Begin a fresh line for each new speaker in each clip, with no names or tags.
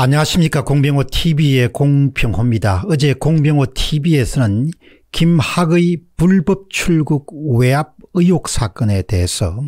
안녕하십니까 공병호 tv의 공병호입니다. 어제 공병호 tv에서는 김학의 불법 출국 외압 의혹 사건에 대해서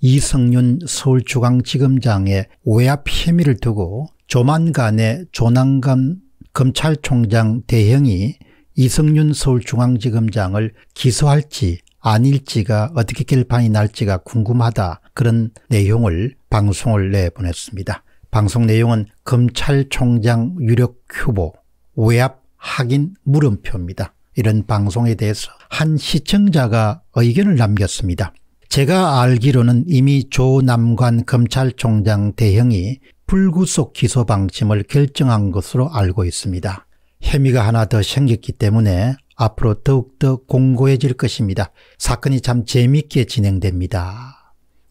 이성윤 서울중앙지검장의 외압 혐의를 두고 조만간에 조남관 검찰총장 대행이 이성윤 서울중앙지검장을 기소할지 아닐지가 어떻게 결판이 날지가 궁금하다 그런 내용을 방송을 내보냈습니다. 방송 내용은 검찰총장 유력 후보 외압 확인 물음표입니다. 이런 방송에 대해서 한 시청자가 의견을 남겼습니다. 제가 알기로는 이미 조남관 검찰총장 대형이 불구속 기소 방침을 결정한 것으로 알고 있습니다. 혐의가 하나 더 생겼기 때문에 앞으로 더욱더 공고해질 것입니다. 사건이 참 재미있게 진행됩니다.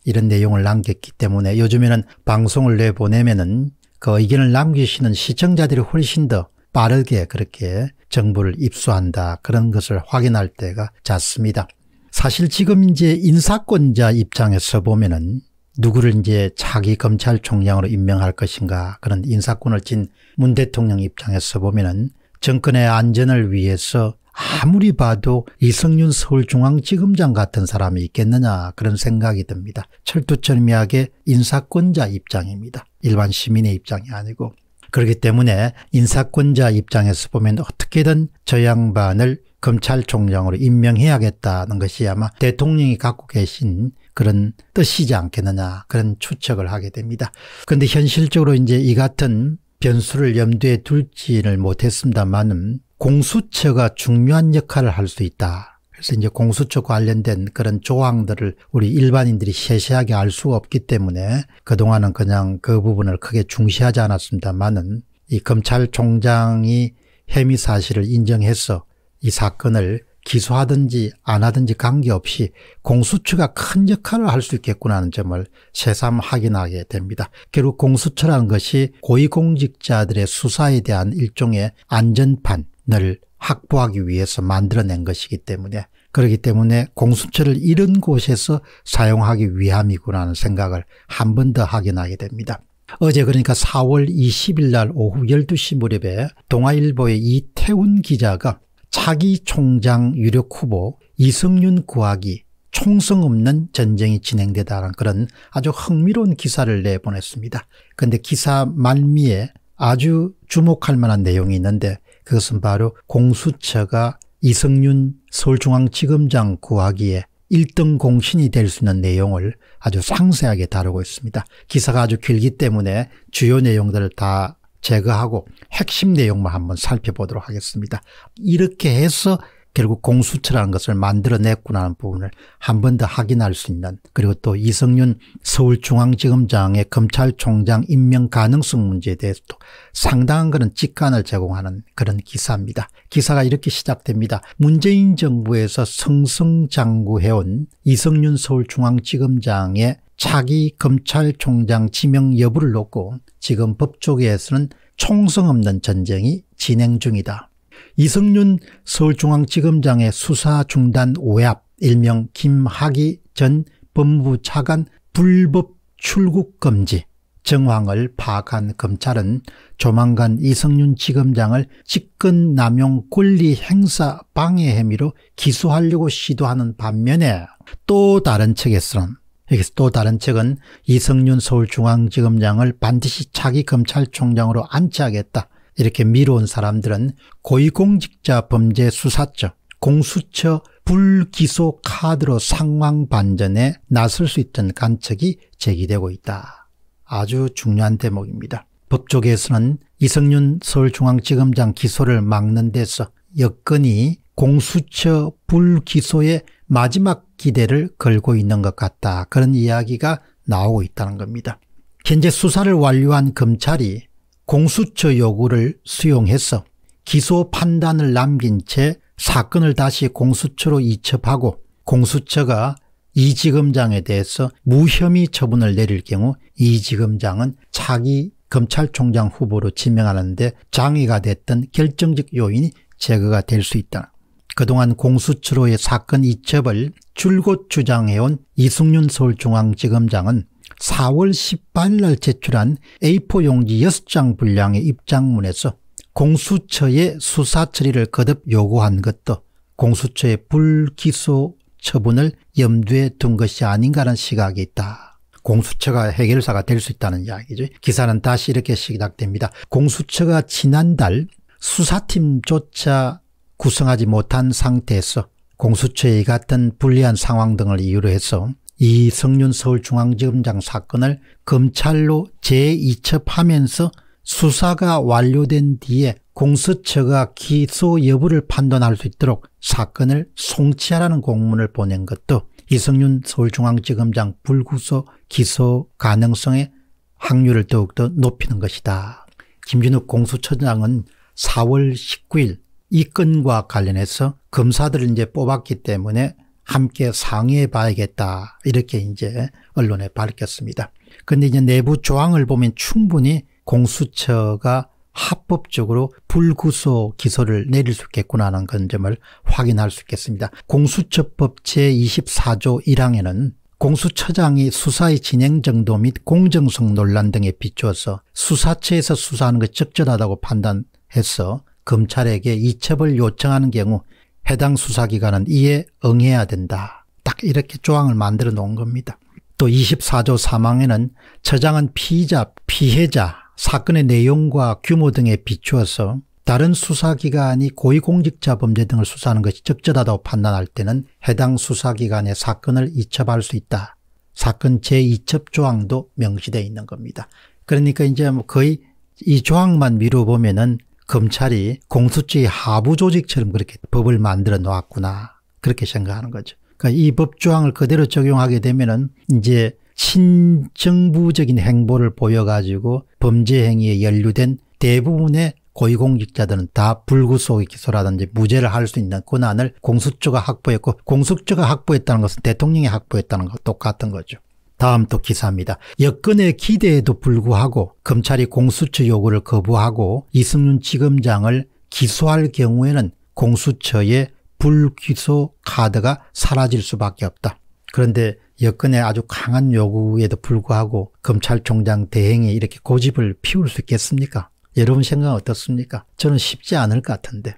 이런 내용을 남겼기 때문에 요즘에는 방송을 내보내면은 그 의견을 남기시는 시청자들이 훨씬 더 빠르게 그렇게 정보를 입수한다 그런 것을 확인할 때가 잦습니다. 사실 지금 이제 인사권자 입장에서 보면은 누구를 이제 차기 검찰총장으로 임명할 것인가 그런 인사권을 진문 대통령 입장에서 보면은 정권의 안전을 위해서 아무리 봐도 이성윤 서울중앙지검장 같은 사람이 있겠느냐 그런 생각이 듭니다. 철두철미하게 인사권자 입장입니다. 일반 시민의 입장이 아니고. 그렇기 때문에 인사권자 입장에서 보면 어떻게든 저 양반을 검찰총장으로 임명해야겠다는 것이 아마 대통령이 갖고 계신 그런 뜻이지 않겠느냐 그런 추측을 하게 됩니다. 그런데 현실적으로 이제 이 같은 변수를 염두에 둘지를 못했습니다만은 공수처가 중요한 역할을 할 수 있다. 그래서 이제 공수처 관련된 그런 조항들을 우리 일반인들이 세세하게 알 수가 없기 때문에 그동안은 그냥 그 부분을 크게 중시하지 않았습니다만은 이 검찰총장이 혐의 사실을 인정해서 이 사건을 기소하든지 안 하든지 관계없이 공수처가 큰 역할을 할 수 있겠구나 하는 점을 새삼 확인하게 됩니다. 결국 공수처라는 것이 고위공직자들의 수사에 대한 일종의 안전판을 확보하기 위해서 만들어낸 것이기 때문에 그렇기 때문에 공수처를 이런 곳에서 사용하기 위함이구나 하는 생각을 한 번 더 확인하게 됩니다. 어제 그러니까 4월 20일 날 오후 12시 무렵에 동아일보의 이태훈 기자가 차기 총장 유력 후보 이성윤 구하기 총성 없는 전쟁이 진행되다라는 그런 아주 흥미로운 기사를 내보냈습니다. 그런데 기사 말미에 아주 주목할 만한 내용이 있는데 그것은 바로 공수처가 이성윤 서울중앙지검장 구하기에 1등 공신이 될 수 있는 내용을 아주 상세하게 다루고 있습니다. 기사가 아주 길기 때문에 주요 내용들을 다 제거하고 핵심 내용만 한번 살펴보도록 하겠습니다. 이렇게 해서 결국 공수처라는 것을 만들어냈구나 하는 부분을 한 번 더 확인할 수 있는 그리고 또 이성윤 서울중앙지검장의 검찰총장 임명 가능성 문제에 대해서도 상당한 그런 직관을 제공하는 그런 기사입니다. 기사가 이렇게 시작됩니다. 문재인 정부에서 성승장구해온 이성윤 서울중앙지검장의 차기 검찰총장 지명 여부를 놓고 지금 법조계에서는 총성 없는 전쟁이 진행 중이다. 이성윤 서울중앙지검장의 수사 중단 오압 일명 김학의 전 법무부 차관 불법 출국 금지 정황을 파악한 검찰은 조만간 이성윤 지검장을 직권남용 권리행사 방해 혐의로 기소하려고 시도하는 반면에 또 다른 측에서는 여기서 또 다른 측은 이성윤 서울중앙지검장을 반드시 차기 검찰총장으로 안치하겠다. 이렇게 미뤄온 사람들은 고위공직자 범죄 수사처, 공수처 불기소 카드로 상황 반전에 나설 수 있던 간측이 제기되고 있다. 아주 중요한 대목입니다. 법조계에서는 이성윤 서울중앙지검장 기소를 막는 데서 여건이 공수처 불기소에 마지막 기대를 걸고 있는 것 같다. 그런 이야기가 나오고 있다는 겁니다. 현재 수사를 완료한 검찰이 공수처 요구를 수용해서 기소 판단을 남긴 채 사건을 다시 공수처로 이첩하고 공수처가 이지검장에 대해서 무혐의 처분을 내릴 경우 이지검장은 차기 검찰총장 후보로 지명하는데 장애가 됐던 결정적 요인이 제거가 될 수 있다. 그동안 공수처로의 사건 이첩을 줄곧 주장해온 이승윤 서울중앙지검장은 4월 18일 날 제출한 A4 용지 6장 분량의 입장문에서 공수처의 수사 처리를 거듭 요구한 것도 공수처의 불기소 처분을 염두에 둔 것이 아닌가라는 시각이 있다. 공수처가 해결사가 될 수 있다는 이야기죠. 기사는 다시 이렇게 시작됩니다. 공수처가 지난달 수사팀조차 구성하지 못한 상태에서 공수처의 같은 불리한 상황 등을 이유로 해서 이성윤 서울중앙지검장 사건을 검찰로 재이첩하면서 수사가 완료된 뒤에 공수처가 기소 여부를 판단할 수 있도록 사건을 송치하라는 공문을 보낸 것도 이성윤 서울중앙지검장 불구속 기소 가능성의 확률을 더욱더 높이는 것이다. 김준욱 공수처장은 4월 19일 이 건과 관련해서 검사들을 이제 뽑았기 때문에 함께 상의해 봐야겠다 이렇게 이제 언론에 밝혔습니다. 근데 이제 내부 조항을 보면 충분히 공수처가 합법적으로 불구속 기소를 내릴 수 있겠구나 하는 그 점을 확인할 수 있겠습니다. 공수처법 제24조 1항에는 공수처장이 수사의 진행 정도 및 공정성 논란 등에 비추어서 수사처에서 수사하는 것이 적절하다고 판단해서 검찰에게 이첩을 요청하는 경우 해당 수사기관은 이에 응해야 된다. 딱 이렇게 조항을 만들어 놓은 겁니다. 또 24조 3항에는 처장은 피의자, 피해자, 사건의 내용과 규모 등에 비추어서 다른 수사기관이 고위공직자 범죄 등을 수사하는 것이 적절하다고 판단할 때는 해당 수사기관의 사건을 이첩할 수 있다. 사건 제2첩 조항도 명시되어 있는 겁니다. 그러니까 이제 뭐 거의 이 조항만 미루어 보면은 검찰이 공수처의 하부 조직처럼 그렇게 법을 만들어 놓았구나 그렇게 생각하는 거죠. 그러니까 이 법조항을 그대로 적용하게 되면은 이제 친정부적인 행보를 보여가지고 범죄 행위에 연루된 대부분의 고위공직자들은 다 불구속 기소라든지 무죄를 할 수 있는 권한을 공수처가 확보했고 공수처가 확보했다는 것은 대통령이 확보했다는 것 똑같은 거죠. 다음 또 기사입니다. 여건의 기대에도 불구하고 검찰이 공수처 요구를 거부하고 이승윤 지검장을 기소할 경우에는 공수처의 불기소 카드가 사라질 수밖에 없다. 그런데 여건의 아주 강한 요구에도 불구하고 검찰총장 대행이 이렇게 고집을 피울 수 있겠습니까? 여러분 생각 은 어떻습니까? 저는 쉽지 않을 것 같은데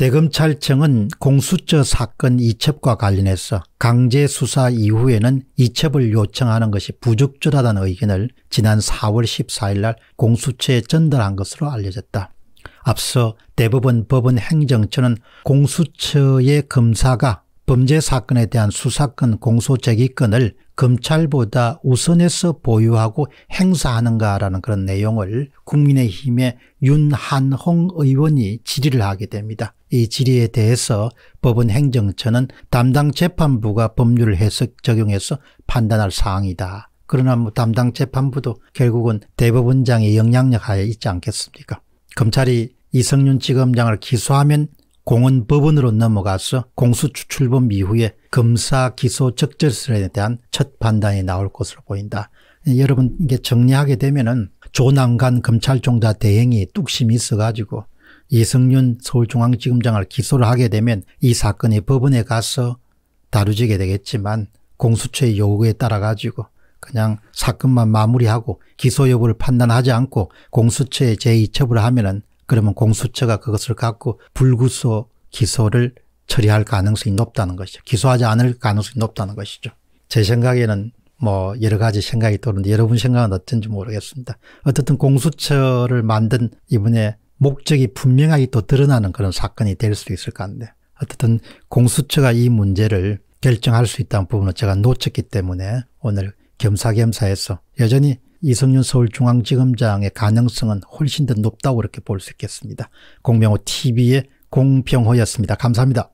대검찰청은 공수처 사건 이첩과 관련해서 강제 수사 이후에는 이첩을 요청하는 것이 부적절하다는 의견을 지난 4월 14일 날 공수처에 전달한 것으로 알려졌다. 앞서 대법원 법원 행정처는 공수처의 검사가 범죄 사건에 대한 수사권, 공소제기권을 검찰보다 우선해서 보유하고 행사하는가라는 그런 내용을 국민의힘의 윤한홍 의원이 질의를 하게 됩니다. 이 질의에 대해서 법원 행정처는 담당 재판부가 법률을 해석 적용해서 판단할 사항이다. 그러나 뭐 담당 재판부도 결국은 대법원장의 영향력 하에 있지 않겠습니까? 검찰이 이성윤 지검장을 기소하면 공은 법원으로 넘어가서 공수추출범 이후에 검사 기소 적절성에 대한 첫 판단이 나올 것으로 보인다. 여러분 이게 정리하게 되면은 조남관 검찰총장 대행이 뚝심이 있어가지고 이성윤 서울중앙지검장을 기소를 하게 되면 이 사건이 법원에 가서 다루지게 되겠지만 공수처의 요구에 따라 가지고 그냥 사건만 마무리하고 기소 여부를 판단하지 않고 공수처에 제의처벌을 하면은 그러면 공수처가 그것을 갖고 불구소 기소를 처리할 가능성이 높다는 것이죠. 기소하지 않을 가능성이 높다는 것이죠. 제 생각에는 뭐 여러 가지 생각이 떠오르는데 여러분 생각은 어떤지 모르겠습니다. 어떻든 공수처를 만든 이분의 목적이 분명하게 또 드러나는 그런 사건이 될 수 있을 건데 어떻든 공수처가 이 문제를 결정할 수 있다는 부분은 제가 놓쳤기 때문에 오늘 겸사겸사해서 여전히 이성윤 서울중앙지검장의 가능성은 훨씬 더 높다고 그렇게 볼 수 있겠습니다. 공명호 TV의 공병호였습니다. 감사합니다.